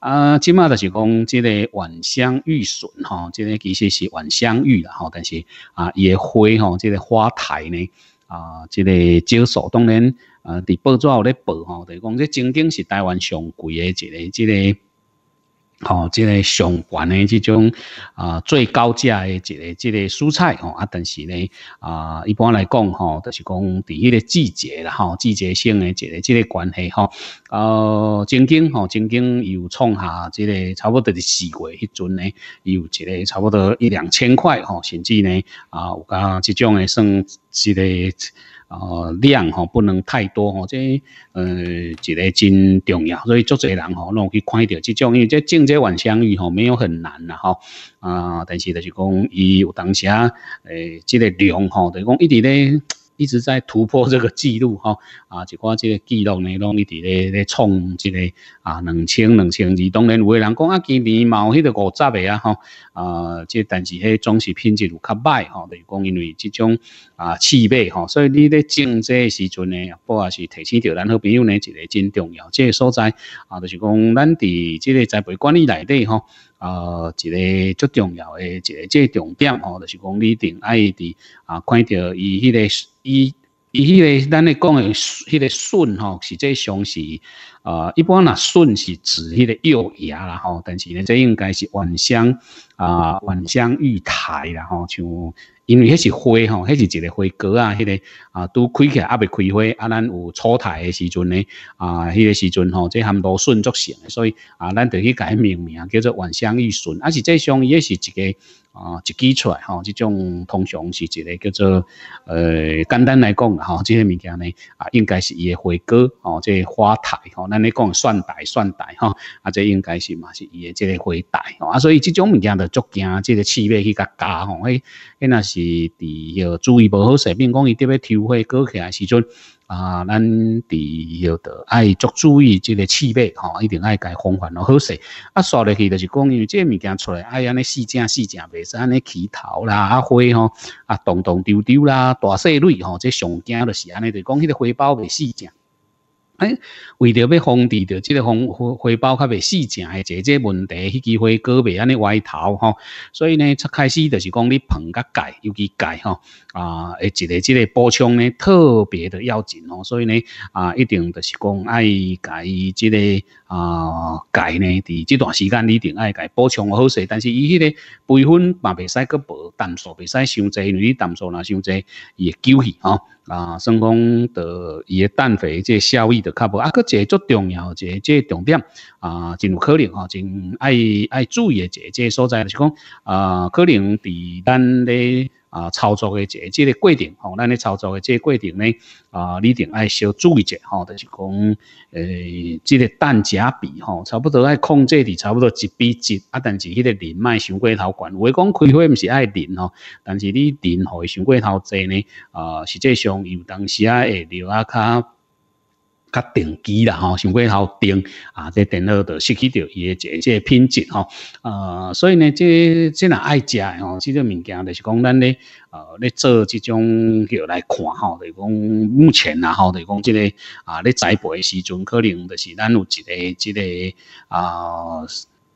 啊，即嘛就是讲，即个晚香玉笋吼，即个其实是晚香玉啦吼，但是啊，伊诶花吼，即个花台呢，啊，即个招数当然啊，伫报纸有咧报吼，等是讲这真正是台湾上贵的一个，即个。吼，即个上悬的即种啊，最高价的即个即个蔬菜哦，啊，但是呢啊，一般来讲吼，都是讲伫迄个季节啦，吼季节性的即个即个关系吼。呃，曾经吼，曾经有创下即个差不多伫四月迄阵呢，有一个差不多一两千块吼，甚至呢啊，有噶即种诶算即个。哦，量吼不能太多吼，这呃一个真重要，所以足侪人吼，让去看到这种，因为这种这晚香玉吼没有很难呐吼，啊，但是就是讲，伊有当时啊，诶，这个量吼，就是讲一直咧。一直在突破这个记录哈啊！即款这个记录呢，拢一直咧咧创一个啊，两千两千二，当然有人讲啊，今年冇迄个五十个啊哈啊，即但是迄装饰品质有较歹哈，就是讲因为即种啊气味哈，所以你咧种个时阵呢，不也是提醒着咱好朋友呢，一个真重要，即个所在啊，就是讲咱伫即个栽培管理内底哈啊，一个最重要的一个即重点哦，就是讲你定爱伫啊，看到伊迄个。伊伊迄个咱咧讲诶，迄个笋吼，是即上是啊，一般啦笋是指迄个幼芽啦吼，但是咧这应该是晚香啊晚香玉苔啦吼，像。因为迄是花吼，迄是一个花果啊，迄个啊拄开起来啊未开花啊，咱有初台诶时阵呢啊，迄个时阵吼，即含多顺足性，所以啊，咱着去改命名啊，叫做晚香玉顺，而且这项也是一个啊，一枝出来吼，这种通常是一个叫做呃简单来讲啦吼，这个物件呢啊，应该是伊诶花果吼，即个花台吼，咱咧讲蒜台蒜台吼，啊，即应该是嘛是伊诶即个花台啊，所以即种物件着足惊即个气味去甲加吼，迄迄若是。是第要注意无好势，变讲伊特别抽花搞起来时阵，啊，咱伫要着爱足注意即个气备吼，一定爱家防范咯好势。啊，刷落去就是讲，因为这物件出来，哎，安尼四正四正袂使安尼起头啦，啊花吼，啊，东东丢丢啦，大细蕊吼，这上惊就是安尼，就讲迄个花苞袂四正。哎，为着要防止着这个红灰灰包较袂细只，解个问题，迄机会个别安尼歪头吼，所以呢，初开始就是讲你棚甲改，尤其改吼，啊，一个这个补充呢特别的要紧哦，所以呢，啊，一定就是讲爱改，这个。啊，钙呢？伫这段时间你一定爱钙补充好些，但是伊迄个培训嘛，未使阁薄淡素，未使伤侪，因为淡素若伤侪，伊会救去吼。啊，算讲的伊个氮肥即效益着较无。啊，一个足重要，一即即重点啊，真有可能吼，真爱爱注意个，即个所在就是讲啊，可能伫咱咧。啊，操作的这这个过程，吼，咱咧操作的这个过程呢，啊，你顶爱小注意者吼，就是讲，诶，这个弹夹比，吼，差不多爱控制伫差不多一比一，啊，但是迄个磷卖伤过头悬，话讲开会毋是爱磷吼，但是你连吼伤过头济呢，啊，实际上有当时啊，留啊较。较定期啦吼，想归好定啊，这电脑的失去掉伊个这这品质吼，呃，所以呢，这这若爱食诶吼，即个物件就是讲，咱咧呃咧做即种许来看吼，就讲目前啊吼，就讲即个啊咧栽培诶时阵，可能就是咱有一个即个啊。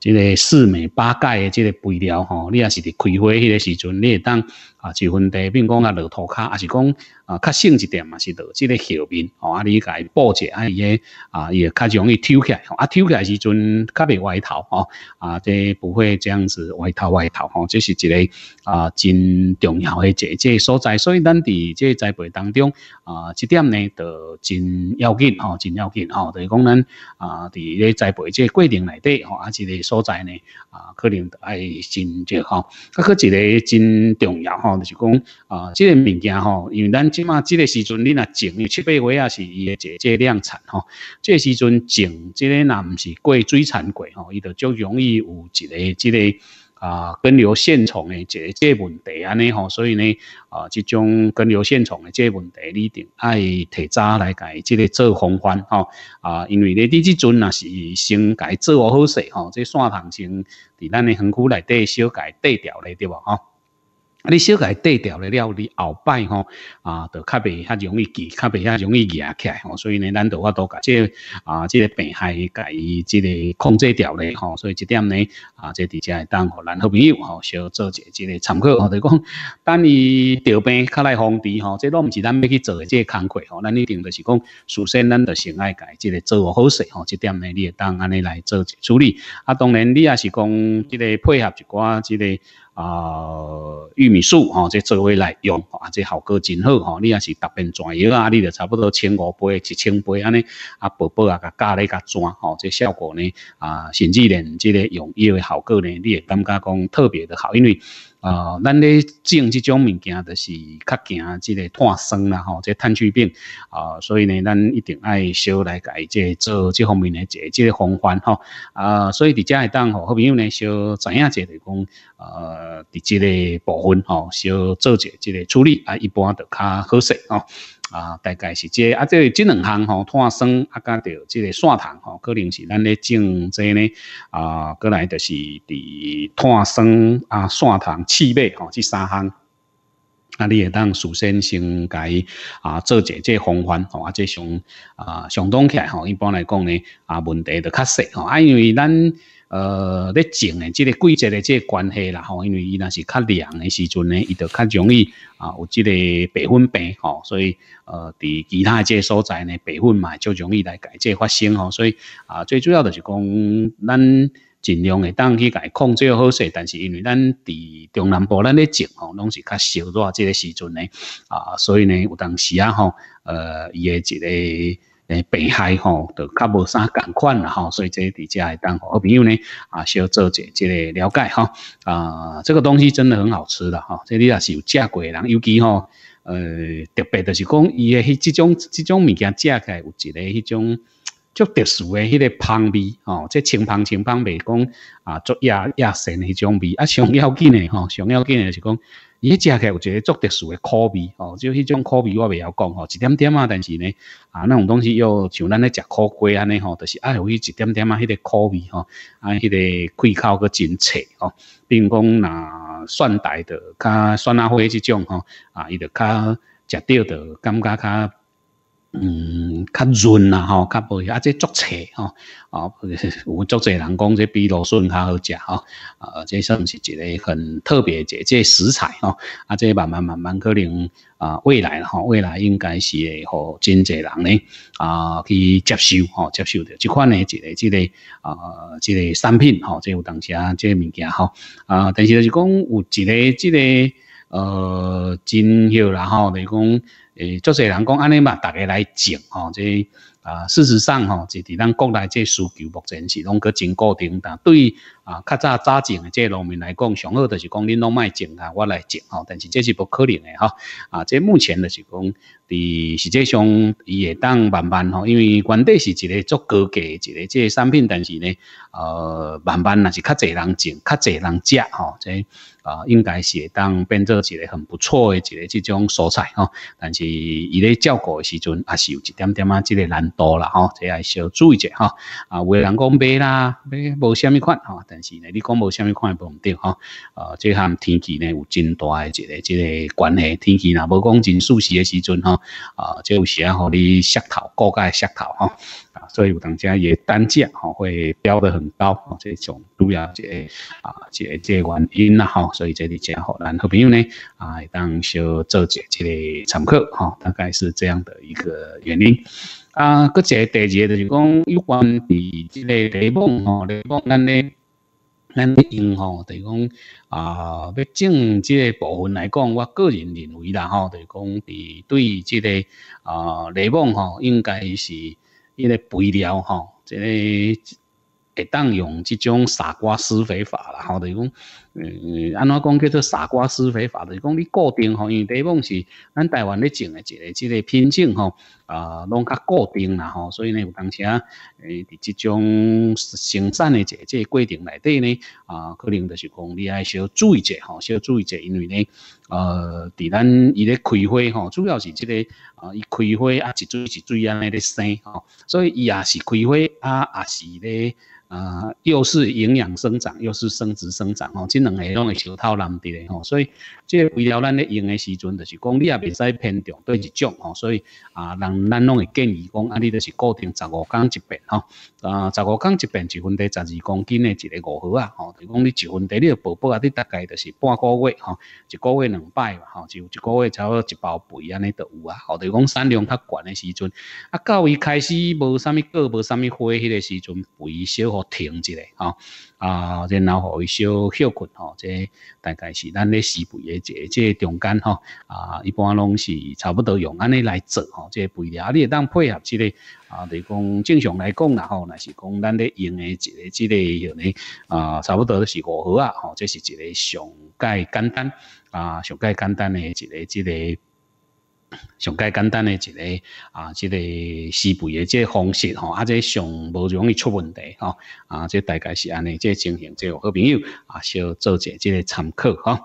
即个四美八盖嘅即个肥料吼，你也是伫开花迄个时阵，你会当啊就分地，比如讲啊落土骹，啊是讲啊较省一点嘛，是得即个后面吼啊，你解包者啊也啊伊也较容易抽起，来，吼，啊抽起来时阵较袂歪头吼啊，即不会这样子歪头歪头吼，这是一个啊真重要嘅一即所在，所以咱伫即个栽培当中啊，即点呢就真要紧吼，真要紧吼，等于讲咱啊伫咧栽培即个过程内底吼，而且个。所在呢啊，可能要是真少吼。啊，佫一个真重要吼，就是讲啊，这个物件吼，因为咱即马这个时阵，你若种，七八月也是一个一个量产吼。个时阵种，这个若毋是过水产过吼，伊就足容易有一个即个。啊，根瘤现虫的这这问题，安尼吼，所以呢，啊，这种根瘤现虫的这问题，你定爱提早来改，这个做防范吼。啊，因为咧，你即阵呐是先改做好势吼，即线行情在咱的横区内底小改低调咧，对不吼。啊！你小个低调咧，了你后摆吼啊，就较袂较容易记，较袂较容易压起来吼。所以呢，咱都我都改这啊，这个病害甲伊这个控制掉咧吼。所以这点呢啊，这伫接会当互咱好朋友吼，小做一下这个参考。吼。就讲，等伊调病较来防治吼，这都毋是咱要去做的这个工作吼。咱一定就是讲，首先咱就先爱伊这个做好事吼。这点呢，你会当安尼来做一处理。啊，当然你也是讲这个配合一寡这个。啊，玉米素哈，这做回来用啊，这效果真好哈。你也是搭配转药啊，你就差不多千五杯、一千杯安尼啊，宝宝啊，甲加咧甲转哈，这效果呢啊，甚至连这个用药的效果呢，你也感觉讲特别的好，因为。啊，咱咧种即种物件，就是较惊即个炭酸啦吼，即碳疽病啊，所以呢，咱一定爱少来改即做即方面呢，即即个防范吼。啊，所以伫遮会当吼，好朋友呢少知影者下，讲呃，伫即个部分吼，少做一即个处理啊，一般就较合适啊。啊，大概是这啊，这这两项吼，碳酸啊，加着这个砂糖吼，可能是咱咧种这呢啊，过来就是伫碳酸啊、砂糖、气味吼，这三项。啊，你也会当首先先伊啊，做一这防范吼，啊，这上啊，上当起来吼，一般来讲呢啊，问题就较细吼，啊，因为咱。呃，咧种诶，即个季节诶，即关系啦，吼，因为伊若是较凉诶时阵咧，伊就较容易啊，有即个白粉病，吼，所以，呃，伫其他个所在咧，白粉嘛，就容易来解即发生，吼，所以，啊，最主要就是讲，咱尽量会当去解控制好势，但是因为，咱伫中南部，咱咧种，吼，拢是较热热，即个时阵咧，啊，所以咧，有当时啊，吼，伊诶，一个。诶，北海吼，就较无啥共款啦吼，所以这大家会当好朋友呢，啊，小做者即个了解吼。啊，这个东西真的很好吃的吼，即里也是有食过人，尤其吼，呃，特别就是讲伊诶，迄即种即种物件食起来有一个迄种足特殊诶迄个芳味吼，即清芳清芳未讲啊，足野野神迄种味，啊，上要紧诶吼，上要紧呢是讲。伊食起，有一个作特殊诶口味，哦，就迄种口味我未晓讲，吼，一点点啊，但是呢，啊，那种东西要像咱咧食烤鸡安尼吼，就是爱有伊一点点啊，迄个口味吼，啊，迄个开口个真脆，哦，并讲若蒜苔的，较蒜辣花这种，吼，啊，伊就较食着的，感觉较。嗯，较润啊，吼，较味，啊，即足菜，吼，哦，有足侪人讲，即比芦笋较好食，吼，啊，即算是一个很特别的即食材，吼，啊，即慢慢慢慢可能啊，未来，吼，未来应该是会互真侪人呢，啊，去接受，吼，接受着即款的一个即个啊，即个产品，吼，即有当啊，即物件，吼，啊，但是就是讲有一个即个呃，真好啦，吼，就是讲。诶，做些人讲安尼嘛，大家来种吼、哦，这啊，事实上吼、哦，就伫咱国内这需求目前是拢个真固定，但对啊，较早早种的这农民来讲，上好就是讲恁拢卖种啊，我来种吼、但是这是不可能的吼、啊，这目前就是讲，伫实际上伊会当慢慢吼、因为原底是一个足高价一个这个产品，但是呢，呃，慢慢若是较侪人种，较侪人食吼、哦，这啊、应该是会当变做一个很不错的一个这种蔬菜吼、但是。伊咧照顾诶时阵，也是有一点点啊，即个难度啦，吼，即系小注意者，吼。啊，有诶人讲买啦，买无虾米款，吼，但是呢，你讲无虾米款也无毋到，吼。啊，即项天气呢有真大诶一个即个关系，天气若无讲真舒适诶时阵，吼，啊，有时啊，互你乞头高价膝头吼。啊，所以有当家也单价，吼会标得很高，这种主要即个啊，即个即个原因啦，吼，所以即啲即，好咱好朋友呢，啊，当小做一即个参考。好，大概是这样的一个原因啊。个再第二个就是讲，有关于这个雷蒙哈，雷蒙咱咧，咱的用吼，就是讲啊，要种这个部分来讲，我个人认为啦，吼，就是讲比对这个啊雷暴哈，应该是一个肥料吼，这个会当用这种傻瓜施肥法啦，吼，就是讲。嗯，安怎讲叫做傻瓜施肥法？就是讲你固定吼，因为地翁是咱台湾咧种诶一个、一个品种吼，啊，拢较固定啦吼，所以呢，有当时啊，诶，伫即种生产诶一个即个过程内底呢，啊，可能就是讲你爱小注意者吼，小注意者，因为咧，呃，伫咱伊咧开花吼，主要是即个啊，伊开花啊，一追一追安尼咧生吼，所以伊也是开花啊，也是咧啊，又是营养生长，又是生殖生长吼，真。个拢会小偷烂滴咧吼，所以即个为了咱咧用诶时阵，就是讲你也袂使偏重对一种吼，所以啊，人咱拢会建议讲，啊，你就是固定十五斤一遍吼，啊，十五斤一遍一分地十二公斤诶一个五盒啊，吼，就讲你一分地你要补补啊，你大概就是半个月吼，一个月两摆嘛吼，就一个月差不多一包肥安尼都有啊，吼，就讲产量较悬诶时阵，啊，到伊开始无啥物果，无啥物花，迄个时阵肥稍互停一下吼，啊，然后互伊稍休困。哦，即大概是咱咧施肥诶，即即中间吼啊，一般拢是差不多用安尼来做吼，即肥料啊，你当配合即个啊，就讲正常来讲，啦吼，若是讲咱咧用诶一个即个，呢啊，差不多是五毫啊，吼，这是一个上介简单啊，上介简单诶一个即个。上介简单诶一个啊，一个施肥诶即个方式吼，啊，即上无容易出问题吼，啊，即大概是安尼，即情形，即个好朋友啊，小做一下即个参考吼。